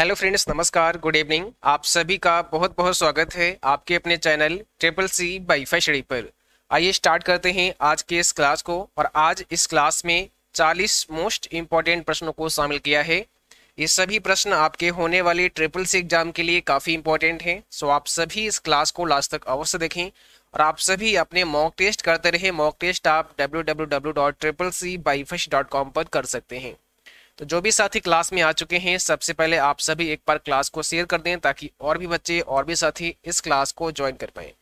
hello friends नमस्कार good evening आप सभी का बहुत बहुत स्वागत है आपके अपने चैनल ट्रिपल सी बाई फैशड़ी पर आइए स्टार्ट करते हैं आज के इस क्लास को और आज इस क्लास में 40 मोस्ट इम्पॉर्टेंट प्रश्नों को शामिल किया है ये सभी प्रश्न आपके होने वाले ट्रिपल सी एग्जाम के लिए काफ़ी इंपॉर्टेंट हैं सो आप सभी इस क्लास को लास्ट तक अवश्य देखें और आप सभी अपने मॉक टेस्ट करते रहे मॉक टेस्ट आप डब्ल्यू पर कर सकते हैं तो जो भी साथी क्लास में आ चुके हैं सबसे पहले आप सभी एक बार क्लास को शेयर कर दें ताकि और भी बच्चे और भी साथी इस क्लास को ज्वाइन कर पाए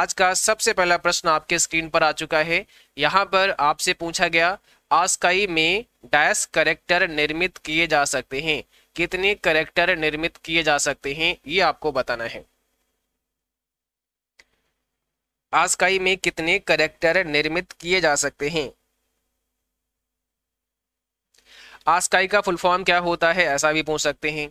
आज का सबसे पहला प्रश्न आपके स्क्रीन पर आ चुका है यहाँ पर आपसे पूछा गया आस्काई में डैश करेक्टर निर्मित किए जा सकते हैं कितने करेक्टर निर्मित किए जा सकते हैं ये आपको बताना है आस्काई में कितने करेक्टर निर्मित किए जा सकते हैं आस्काई का फुल फॉर्म क्या होता है ऐसा भी पूछ सकते हैं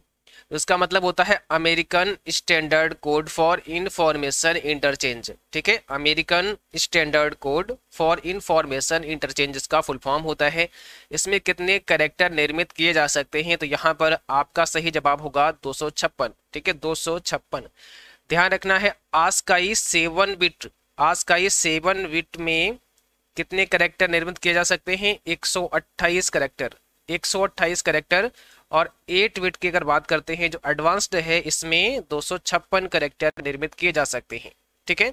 उसका तो मतलब होता है American standard code for information interchange ठीक है American standard code for information interchange इसका फुल फॉर्म होता है इसमें कितने करेक्टर निर्मित किए जा सकते हैं तो यहाँ पर आपका सही जवाब होगा दो ठीक है दो ध्यान रखना है ASCII seven bit ASCII seven bit में कितने करेक्टर निर्मित किए जा सकते हैं एक अट्ठाईस करेक्टर एक सौ अट्ठाईस करेक्टर और एट बिट की अगर बात करते हैं जो एडवांस्ड है इसमें दो सौ छप्पन करेक्टर निर्मित किए जा सकते हैं ठीक है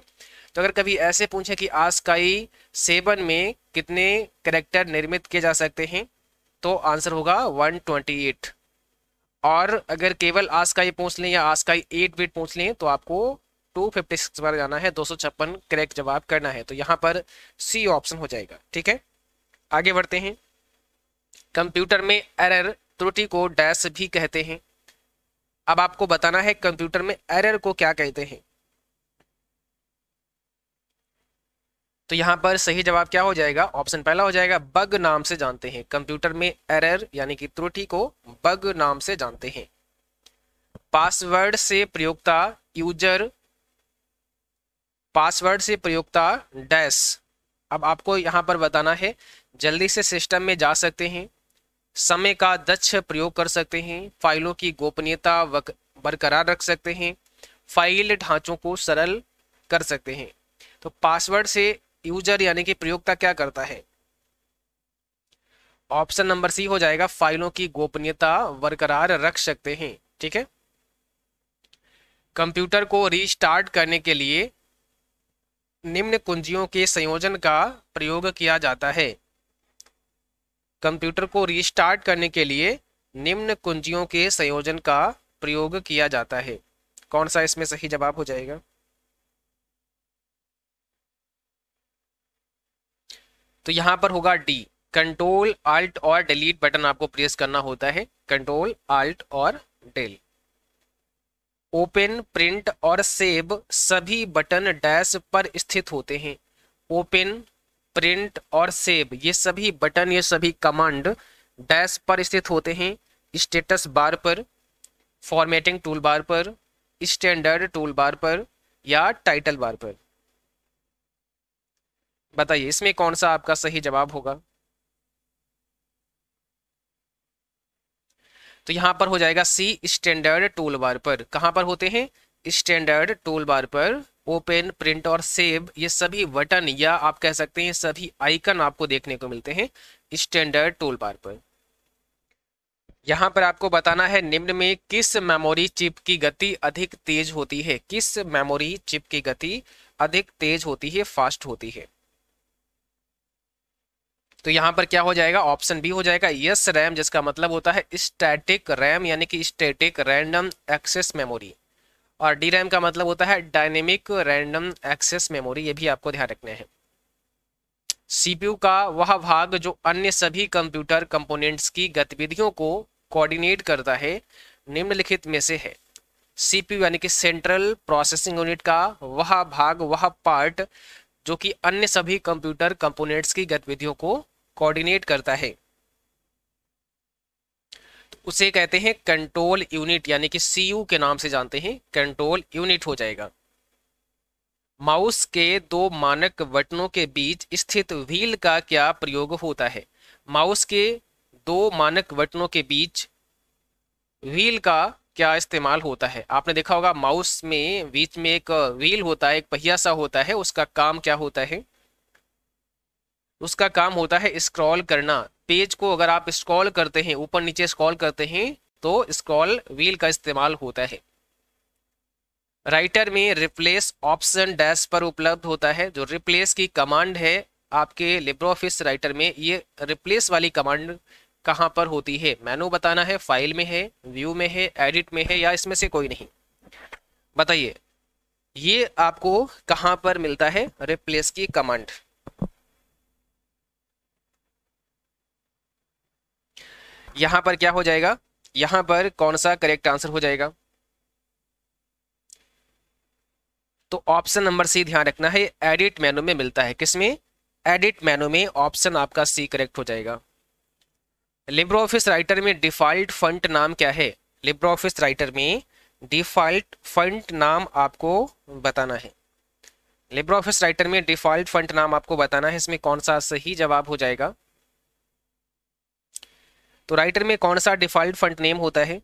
तो अगर कभी ऐसे पूछे कि आस्काई सेवन में कितने करेक्टर निर्मित किए जा सकते हैं तो आंसर होगा वन ट्वेंटी एट और अगर केवल आस्काई पूछ लें या आस्काई एट बिट पूछ लें तो आपको सिक्स बार जाना है दो सौ छप्पन करेक्ट जवाब करना है तो यहाँ पर सी ऑप्शन हो जाएगा ठीक है आगे बढ़ते हैं कंप्यूटर में एरर त्रुटि को डैश भी कहते हैं अब आपको बताना है कंप्यूटर में एरर को क्या कहते हैं तो यहां पर सही जवाब क्या हो जाएगा ऑप्शन पहला हो जाएगा बग नाम से जानते हैं कंप्यूटर में एरर यानी कि त्रुटि को बग नाम से जानते हैं पासवर्ड से प्रयोगता यूजर पासवर्ड से प्रयोगता डैश अब आपको यहां पर बताना है जल्दी से सिस्टम में जा सकते हैं समय का दक्ष प्रयोग कर सकते हैं फाइलों की गोपनीयता बरकरार रख सकते हैं फाइल ढांचों को सरल कर सकते हैं तो पासवर्ड से यूजर यानी कि प्रयोगता क्या करता है ऑप्शन नंबर सी हो जाएगा फाइलों की गोपनीयता बरकरार रख सकते हैं ठीक है कंप्यूटर को रीस्टार्ट करने के लिए निम्न कुंजियों के संयोजन का प्रयोग किया जाता है कंप्यूटर को रिस्टार्ट करने के लिए निम्न कुंजियों के संयोजन का प्रयोग किया जाता है कौन सा इसमें सही जवाब हो जाएगा तो यहां पर होगा डी कंट्रोल आल्ट और डिलीट बटन आपको प्रेस करना होता है कंट्रोल आल्ट और डेल ओपन प्रिंट और सेव सभी बटन डैश पर स्थित होते हैं ओपन प्रिंट और सेव ये सभी बटन ये सभी कमांड डैश पर स्थित होते हैं स्टेटस बार पर फॉर्मेटिंग टूल बार पर स्टैंडर्ड टूल बार पर या टाइटल बार पर बताइए इसमें कौन सा आपका सही जवाब होगा तो यहां पर हो जाएगा सी स्टैंडर्ड टूल बार पर कहां पर होते हैं स्टैंडर्ड टूल बार पर ओपन प्रिंट और सेव ये सभी बटन या आप कह सकते हैं सभी आइकन आपको देखने को मिलते हैं स्टैंडर्ड टूल बार पर यहाँ पर आपको बताना है निम्न में किस मेमोरी चिप की गति अधिक तेज होती है किस मेमोरी चिप की गति अधिक तेज होती है फास्ट होती है तो यहाँ पर क्या हो जाएगा ऑप्शन बी हो जाएगा यस रैम जिसका मतलब होता है स्टैटिक रैम यानी कि स्टैटिक रैंडम एक्सेस मेमोरी और डी रैम का मतलब होता है डायनेमिक रैंडम एक्सेस मेमोरी ये भी आपको ध्यान रखना है सीपीयू का वह भाग जो अन्य सभी कंप्यूटर कंपोनेंट्स की गतिविधियों को कोऑर्डिनेट करता है निम्नलिखित में से है सीपीयू यानी कि सेंट्रल प्रोसेसिंग यूनिट का वह भाग वह पार्ट जो कि अन्य सभी कंप्यूटर कंपोनेंट्स की गतिविधियों को कोऑर्डिनेट करता है तो उसे कहते हैं कंट्रोल यूनिट यानी कि सी के नाम से जानते हैं कंट्रोल यूनिट हो जाएगा माउस के दो मानक बटनों के बीच स्थित व्हील का क्या प्रयोग होता है माउस के दो मानक बटनों के बीच व्हील का क्या इस्तेमाल होता है आपने देखा होगा माउस में बीच में एक व्हील होता है एक पहिया सा होता है उसका काम क्या होता है उसका काम होता है स्क्रॉल करना पेज को अगर आप स्क्रॉल करते हैं ऊपर नीचे स्क्रॉल करते हैं तो स्क्रॉल व्हील का इस्तेमाल होता है राइटर में रिप्लेस ऑप्शन डैश पर उपलब्ध होता है जो रिप्लेस की कमांड है आपके लिब्रो ऑफिस राइटर में ये रिप्लेस वाली कमांड कहाँ पर होती है मैनू बताना है फाइल में है व्यू में है एडिट में है या इसमें से कोई नहीं बताइए ये आपको कहाँ पर मिलता है रिप्लेस की कमांड यहाँ पर क्या हो जाएगा यहाँ पर कौन सा करेक्ट आंसर हो जाएगा तो ऑप्शन नंबर सी ध्यान रखना है एडिट मेनू में मिलता है किसमें एडिट मेनू में ऑप्शन आपका सी करेक्ट हो जाएगा लिब्रो ऑफिस राइटर में डिफ़ॉल्ट फंट नाम क्या है लिब्रो ऑफिस राइटर में डिफ़ॉल्ट फंट नाम आपको बताना है लिब्रो ऑफिस राइटर में डिफ़ॉल्ट फंट नाम आपको बताना है इसमें कौन सा सही जवाब हो जाएगा तो राइटर में कौन सा डिफॉल्ट फंड नेम होता है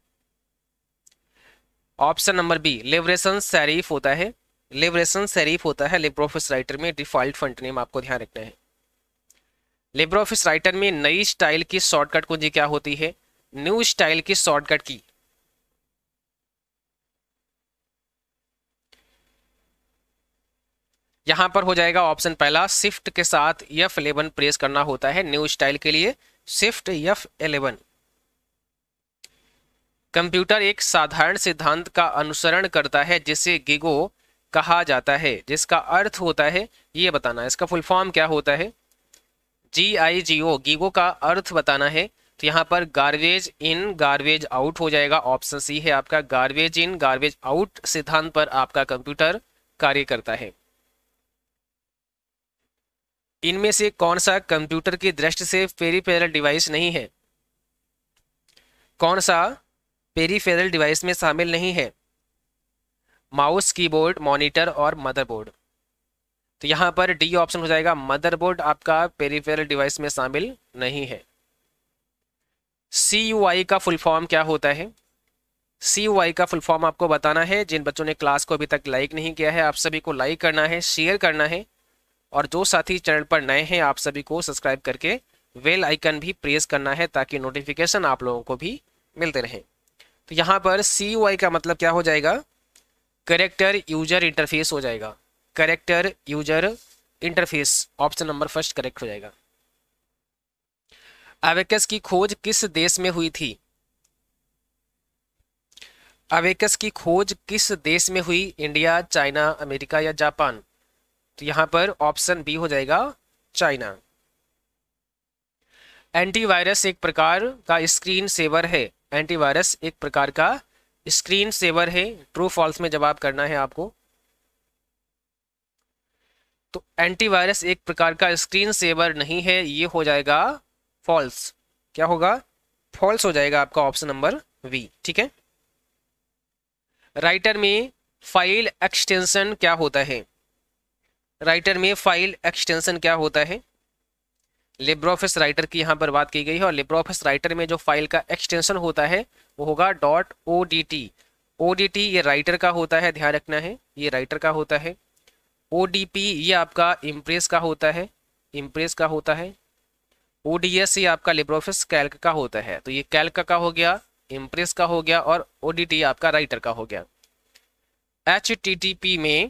option number B Liberation Serif होता है लिबरेशन शरीफ होता है लिब्रोफिस राइटर में डिफॉल्ट फंड नेम आपको ध्यान रखना है लिब्रोफिस राइटर में नई स्टाइल की शॉर्टकट कुंजी क्या होती है न्यू स्टाइल की शॉर्टकट की यहां पर हो जाएगा ऑप्शन पहला शिफ्ट के साथ एफ11 प्रेस करना होता है न्यू स्टाइल के लिए शिफ्ट यफ एलेवन कंप्यूटर एक साधारण सिद्धांत का अनुसरण करता है जिसे गिगो कहा जाता है जिसका अर्थ होता है ये बताना इसका फुल फॉर्म क्या होता है जी आई जी ओ गिगो का अर्थ बताना है तो यहाँ पर गार्बेज इन गार्बेज आउट हो जाएगा ऑप्शन सी है आपका गार्बेज इन गार्बेज आउट सिद्धांत पर आपका कंप्यूटर कार्य करता है इनमें से कौन सा कंप्यूटर की दृष्टि से पेरीफेरल डिवाइस नहीं है कौन सा पेरीफेरल डिवाइस में शामिल नहीं है माउस कीबोर्ड मॉनिटर और मदरबोर्ड तो यहाँ पर डी ऑप्शन हो जाएगा मदरबोर्ड आपका पेरीफेरल डिवाइस में शामिल नहीं है सी का फुल फॉर्म क्या होता है सी का फुल फॉर्म आपको बताना है जिन बच्चों ने क्लास को अभी तक लाइक नहीं किया है आप सभी को लाइक करना है शेयर करना है और जो साथी चैनल पर नए हैं आप सभी को सब्सक्राइब करके वेल आइकन भी प्रेस करना है ताकि नोटिफिकेशन आप लोगों को भी मिलते रहे तो यहाँ पर सी का मतलब क्या हो जाएगा करेक्टर यूजर इंटरफेस हो जाएगा character user interface option number first correct हो जाएगा अवेकस की खोज किस देश में हुई थी अवेकस की खोज किस देश में हुई इंडिया चाइना अमेरिका या जापान तो यहां पर ऑप्शन बी हो जाएगा चाइना एंटीवायरस एक प्रकार का स्क्रीन सेवर है एंटीवायरस एक प्रकार का स्क्रीन सेवर है ट्रू फॉल्स में जवाब करना है आपको तो एंटीवायरस एक प्रकार का स्क्रीन सेवर नहीं है ये हो जाएगा फॉल्स क्या होगा फॉल्स हो जाएगा आपका ऑप्शन नंबर वी ठीक है राइटर में फाइल एक्सटेंशन क्या होता है राइटर में फाइल एक्सटेंशन क्या होता है लिब्रो ऑफिस राइटर की यहाँ पर बात की गई है और लिब्रो ऑफिस राइटर में जो फाइल का एक्सटेंशन होता है वो होगा dot O D T O D T ये राइटर का होता है ध्यान रखना है ये राइटर का होता है ओ डी पी ये आपका इम्प्रेस का होता है इम्प्रेस का होता है ओ डी एस ये आपका लिब्रोफिस कैल्क का होता है तो ये कैल्क का हो गया इम्प्रेस का हो गया और ओ डी टी आपका राइटर का हो गया एच टी टी पी में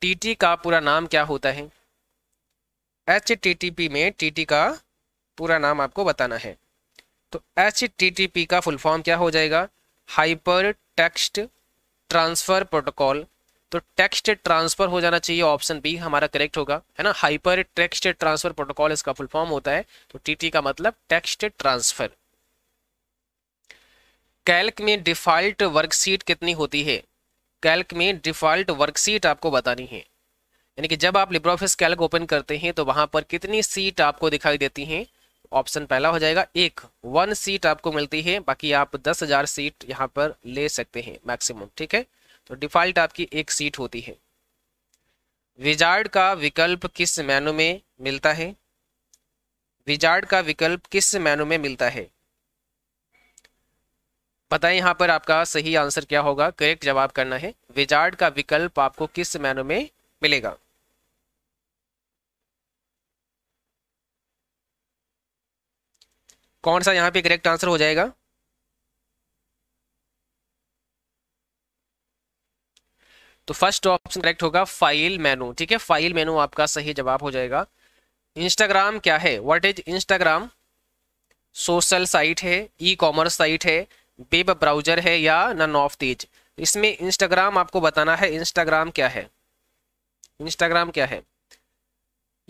टीटी का पूरा नाम क्या होता है एच में टीटी का पूरा नाम आपको बताना है तो एच का फुल फॉर्म क्या हो जाएगा हाइपर टेक्स्ट ट्रांसफ़र प्रोटोकॉल तो टेक्स्ट ट्रांसफ़र हो जाना चाहिए ऑप्शन बी हमारा करेक्ट होगा है ना हाइपर टेक्स्ट ट्रांसफ़र प्रोटोकॉल इसका फुल फॉर्म होता है तो टीटी का मतलब टेक्स्ट ट्रांसफ़र कैल्क में डिफ़ॉल्ट वर्कशीट कितनी होती है कैल्क में डिफ़ॉल्ट वर्कशीट आपको बतानी है यानी कि जब आप लिब्रो ऑफिस कैल्क ओपन करते हैं तो वहाँ पर कितनी सीट आपको दिखाई देती हैं ऑप्शन पहला हो जाएगा एक वन सीट आपको मिलती है बाकी आप दस हज़ार सीट यहाँ पर ले सकते हैं मैक्सिमम ठीक है तो डिफ़ॉल्ट आपकी एक सीट होती है विजार्ड का विकल्प किस मेनू में मिलता है विजार्ड का विकल्प किस मेनू में मिलता है बताएं यहाँ पर आपका सही आंसर क्या होगा करेक्ट जवाब करना है विजार्ड का विकल्प आपको किस मैनो में मिलेगा कौन सा यहाँ पे करेक्ट आंसर हो जाएगा तो फर्स्ट ऑप्शन करेक्ट होगा फाइल मेनू ठीक है फाइल मेनू आपका सही जवाब हो जाएगा इंस्टाग्राम क्या है what is Instagram social site है ई कॉमर्स साइट है वेब ब्राउजर है या नन ऑफ दीज इसमें इंस्टाग्राम आपको बताना है इंस्टाग्राम क्या है इंस्टाग्राम क्या है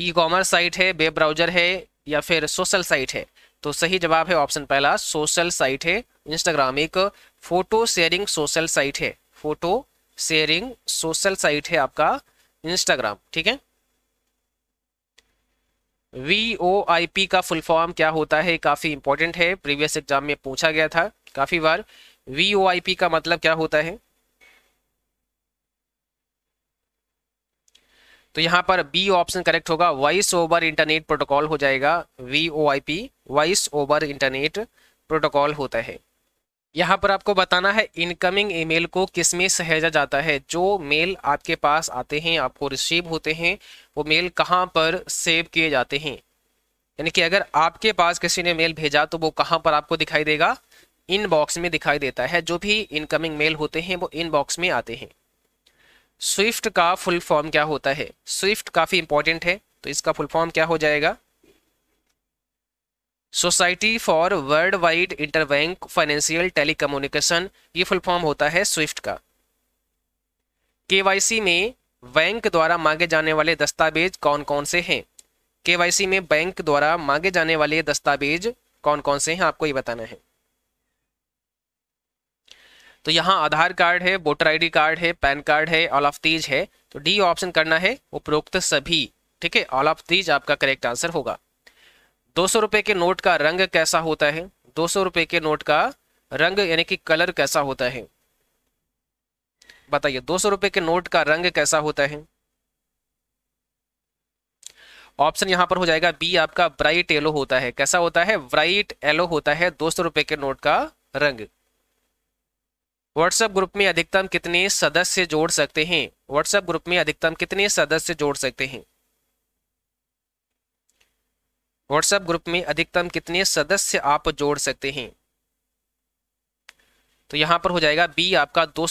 ई कॉमर्स साइट है वेब ब्राउजर है या फिर सोशल साइट है तो सही जवाब है ऑप्शन पहला सोशल साइट है इंस्टाग्राम एक फोटो शेयरिंग सोशल साइट है फोटो शेयरिंग सोशल साइट है आपका इंस्टाग्राम ठीक है वी ओ आई पी का फुल फॉर्म क्या होता है काफ़ी इंपॉर्टेंट है प्रीवियस एग्जाम में पूछा गया था काफी बार वी का मतलब क्या होता है तो यहां पर बी ऑप्शन करेक्ट होगा वॉइस ओवर इंटरनेट प्रोटोकॉल हो जाएगा V O I P voice over internet protocol होता है यहां पर आपको बताना है इनकमिंग ईमेल को किसमें सहेजा जाता है जो मेल आपके पास आते हैं आपको रिसीव होते हैं वो मेल कहां पर सेव किए जाते हैं यानी कि अगर आपके पास किसी ने मेल भेजा तो वो कहां पर आपको दिखाई देगा इनबॉक्स में दिखाई देता है जो भी इनकमिंग मेल होते हैं वो इनबॉक्स में आते हैं स्विफ्ट का फुल फॉर्म क्या होता है स्विफ्ट काफ़ी इंपॉर्टेंट है तो इसका फुल फॉर्म क्या हो जाएगा society for world wide interbank financial telecommunication ये फुल फॉर्म होता है स्विफ्ट का केवाईसी में बैंक द्वारा मांगे जाने वाले दस्तावेज कौन कौन से हैं केवाईसी में बैंक द्वारा मांगे जाने वाले दस्तावेज कौन कौन से हैं आपको ये बताना है तो यहाँ आधार कार्ड है वोटर आईडी कार्ड है पैन कार्ड है ऑल ऑफ तीज है तो डी ऑप्शन करना है उपरोक्त सभी ठीक है ऑल ऑफ तीज आपका करेक्ट आंसर होगा दो सौ के नोट का रंग कैसा होता है दो सौ के नोट का रंग यानी कि कलर कैसा होता है बताइए दो सौ के नोट का रंग कैसा होता है ऑप्शन यहां पर हो जाएगा बी आपका ब्राइट येलो होता है कैसा होता है ब्राइट येलो होता है दो सौ रुपए के नोट का रंग व्हाट्सएप ग्रुप में अधिकतम कितने सदस्य जोड़ सकते हैं व्हाट्सएप ग्रुप में अधिकतम कितने सदस्य जोड़ सकते हैं व्हाट्सएप ग्रुप में अधिकतम कितने सदस्य आप जोड़ सकते हैं तो यहाँ पर हो जाएगा बी आपका दो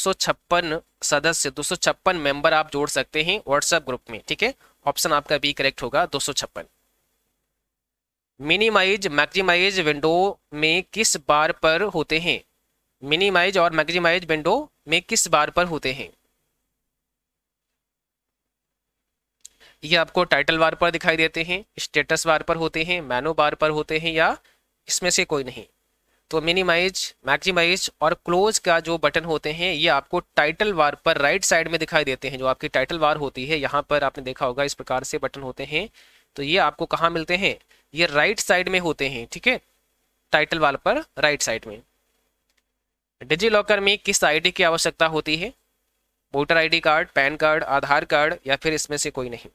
सदस्य दो मेंबर आप जोड़ सकते हैं व्हाट्सएप ग्रुप में ठीक है ऑप्शन आपका बी करेक्ट होगा दो मिनिमाइज मैक्सिमाइज विंडो में किस बार पर होते हैं मिनिमाइज और मैक्सिमाइज विंडो में किस बार पर होते हैं ये आपको टाइटल बार पर दिखाई देते हैं स्टेटस बार पर होते हैं मैनो बार पर होते हैं या इसमें से कोई नहीं तो मिनिमाइज मैक्सिमाइज और क्लोज का जो बटन होते हैं ये आपको टाइटल बार पर राइट साइड में दिखाई देते हैं जो आपकी टाइटल बार होती है यहाँ पर आपने देखा होगा इस प्रकार से बटन होते हैं तो ये आपको कहाँ मिलते हैं ये राइट साइड में होते हैं ठीक है टाइटल वार पर राइट साइड में डिजी लॉकर में किस आईडी की आवश्यकता होती है voter ID card PAN card Aadhaar card या फिर इसमें से कोई नहीं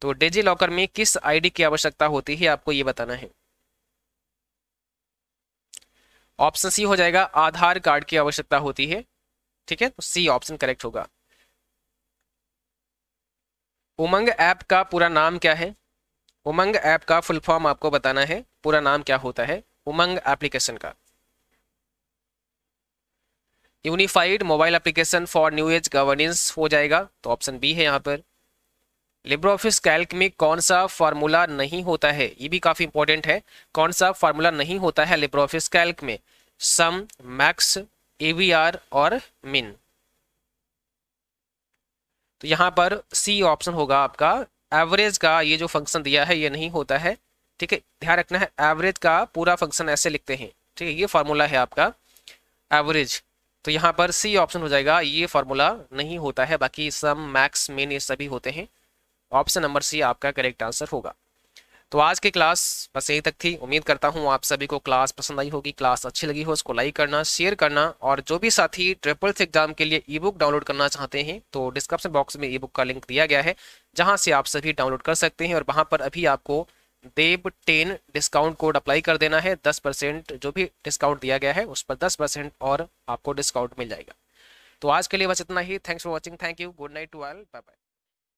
तो डिजी लॉकर में किस आईडी की आवश्यकता होती है आपको ये बताना है ऑप्शन सी हो जाएगा आधार कार्ड की आवश्यकता होती है ठीक है तो सी ऑप्शन करेक्ट होगा उमंग ऐप का पूरा नाम क्या है उमंग ऐप का फुल फॉर्म आपको बताना है पूरा नाम क्या होता है उमंग एप्लीकेशन का unified mobile application for new age governance हो जाएगा तो ऑप्शन बी है यहाँ पर लिब्रो ऑफिस कैल्क में कौन सा फार्मूला नहीं होता है ये भी काफ़ी इंपॉर्टेंट है कौन सा फार्मूला नहीं होता है लिब्रो ऑफिस कैल्क में सम मैक्स एवीआर और मिन तो यहाँ पर सी ऑप्शन होगा आपका एवरेज का ये जो फंक्शन दिया है ये नहीं होता है ठीक है ध्यान रखना है एवरेज का पूरा फंक्शन ऐसे लिखते हैं ठीक है ये फार्मूला है आपका एवरेज तो यहाँ पर सी ऑप्शन हो जाएगा ये फॉर्मूला नहीं होता है बाकी सम मैक्स मेन ये सभी होते हैं ऑप्शन नंबर सी आपका करेक्ट आंसर होगा तो आज की क्लास बस यहीं तक थी उम्मीद करता हूँ आप सभी को क्लास पसंद आई होगी क्लास अच्छी लगी हो उसको लाइक करना शेयर करना और जो भी साथी ट्रिपल्थ एग्जाम के लिए ई बुक डाउनलोड करना चाहते हैं तो डिस्क्रिप्शन बॉक्स में ई बुक का लिंक दिया गया है जहाँ से आप सभी डाउनलोड कर सकते हैं और वहाँ पर अभी आपको देब टेन डिस्काउंट कोड अप्लाई कर देना है दस परसेंट जो भी डिस्काउंट दिया गया है उस पर दस परसेंट और आपको डिस्काउंट मिल जाएगा तो आज के लिए बस इतना ही thanks for watching thank you good night to all bye bye